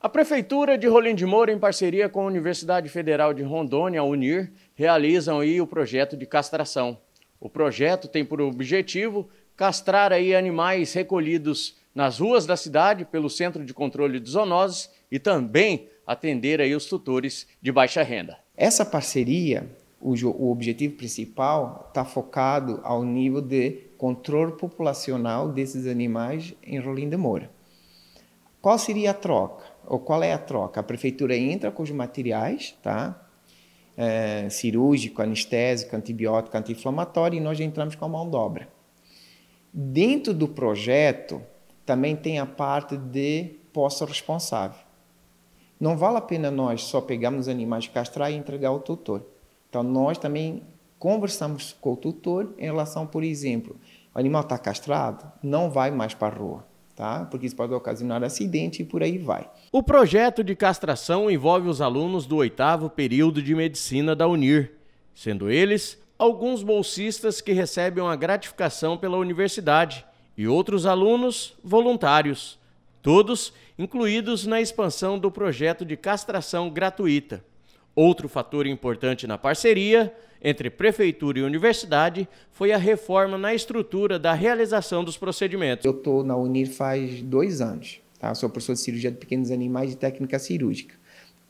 A Prefeitura de Rolim de Moura, em parceria com a Universidade Federal de Rondônia, a UNIR, realizam aí o projeto de castração. O projeto tem por objetivo castrar aí animais recolhidos nas ruas da cidade pelo Centro de Controle de Zoonoses e também atender aí os tutores de baixa renda. Essa parceria, o objetivo principal está focado ao nível de controle populacional desses animais em Rolim de Moura. Qual seria a troca? qual é a troca? A prefeitura entra com os materiais, tá? É, cirúrgico, anestésico, antibiótico, anti-inflamatório, e nós entramos com a mão de obra. Dentro do projeto, também tem a parte de posse responsável. Não vale a pena nós só pegarmos animais, castrar e entregar ao tutor. Então, nós também conversamos com o tutor em relação, por exemplo, o animal está castrado, não vai mais para a rua tá? Porque isso pode ocasionar acidente e por aí vai. O projeto de castração envolve os alunos do oitavo período de medicina da Unir, sendo eles alguns bolsistas que recebem a gratificação pela universidade e outros alunos voluntários, todos incluídos na expansão do projeto de castração gratuita. Outro fator importante na parceria entre prefeitura e universidade foi a reforma na estrutura da realização dos procedimentos. Eu estou na Unir faz dois anos, tá? sou professor de cirurgia de pequenos animais e técnica cirúrgica.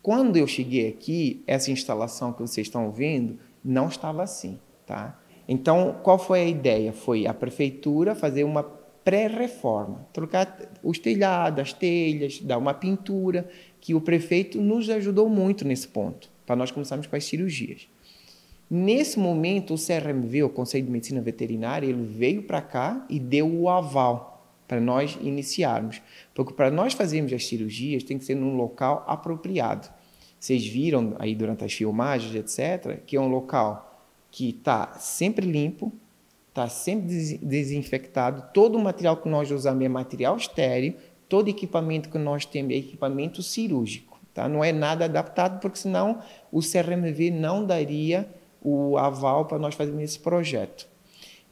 Quando eu cheguei aqui, essa instalação que vocês estão vendo não estava assim. Tá? Então, qual foi a ideia? Foi a prefeitura fazer uma pré-reforma, trocar os telhados, as telhas, dar uma pintura que o prefeito nos ajudou muito nesse ponto, para nós começarmos com as cirurgias. Nesse momento, o CRMV, o Conselho de Medicina Veterinária, ele veio para cá e deu o aval para nós iniciarmos. Porque para nós fazermos as cirurgias, tem que ser num local apropriado. Vocês viram aí durante as filmagens, etc., que é um local que está sempre limpo, está sempre desinfectado, todo o material que nós usamos é material estéreo, todo equipamento que nós temos é equipamento cirúrgico, tá? não é nada adaptado, porque senão o CRMV não daria o aval para nós fazermos esse projeto.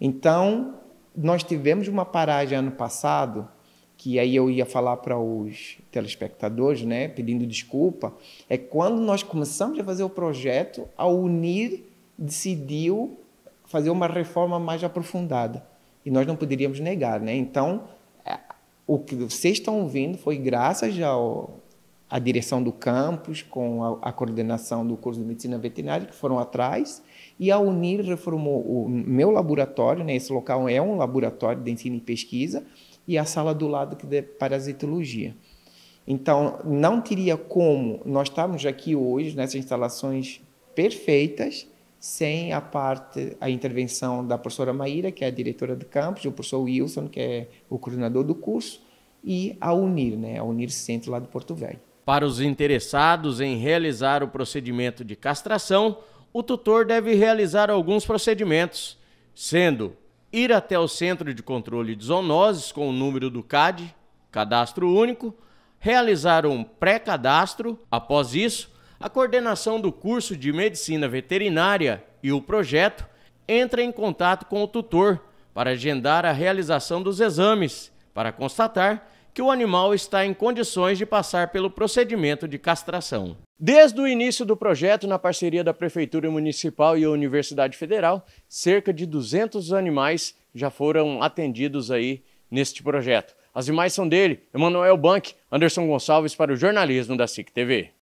Então, nós tivemos uma paragem ano passado, que aí eu ia falar para os telespectadores, né, pedindo desculpa, é quando nós começamos a fazer o projeto, a Unir decidiu fazer uma reforma mais aprofundada. E nós não poderíamos negar, né? Então, o que vocês estão ouvindo foi graças ao, à direção do campus, com a, a, coordenação do curso de medicina veterinária, que foram atrás, e a Unir reformou o meu laboratório, né, esse local é um laboratório de ensino e pesquisa, e a sala do lado que é parasitologia. Então, não teria como nós estarmos aqui hoje, nessas instalações perfeitas, sem a parte, a intervenção da professora Maíra, que é a diretora do campus, e o professor Wilson, que é o coordenador do curso, e a UNIR, né, a UNIR Centro lá de Porto Velho. Para os interessados em realizar o procedimento de castração, o tutor deve realizar alguns procedimentos, sendo ir até o Centro de Controle de Zoonoses com o número do CAD, Cadastro Único, realizar um pré-cadastro, após isso, a coordenação do curso de Medicina Veterinária e o projeto entra em contato com o tutor para agendar a realização dos exames, para constatar que o animal está em condições de passar pelo procedimento de castração. Desde o início do projeto, na parceria da Prefeitura Municipal e a Universidade Federal, cerca de 200 animais já foram atendidos aí neste projeto. As imagens são dele, Emanuel Bank, Anderson Gonçalves para o jornalismo da SIC TV.